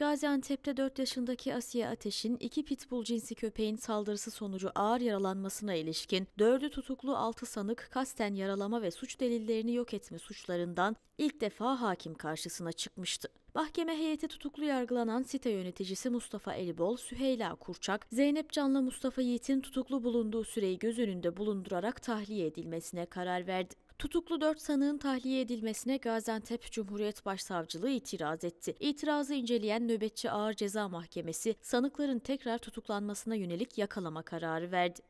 Gaziantep'te 4 yaşındaki Asiye Ateş'in iki pitbull cinsi köpeğin saldırısı sonucu ağır yaralanmasına ilişkin 4'ü tutuklu 6 sanık kasten yaralama ve suç delillerini yok etme suçlarından ilk defa hakim karşısına çıkmıştı. Mahkeme heyeti tutuklu yargılanan site yöneticisi Mustafa Elibol, Süheyla Kurçak, Zeynep Can'la Mustafa Yiğit'in tutuklu bulunduğu süreyi göz önünde bulundurarak tahliye edilmesine karar verdi. Tutuklu 4 sanığın tahliye edilmesine Gaziantep Cumhuriyet Başsavcılığı itiraz etti. İtirazı inceleyen Nöbetçi Ağır Ceza Mahkemesi sanıkların tekrar tutuklanmasına yönelik yakalama kararı verdi.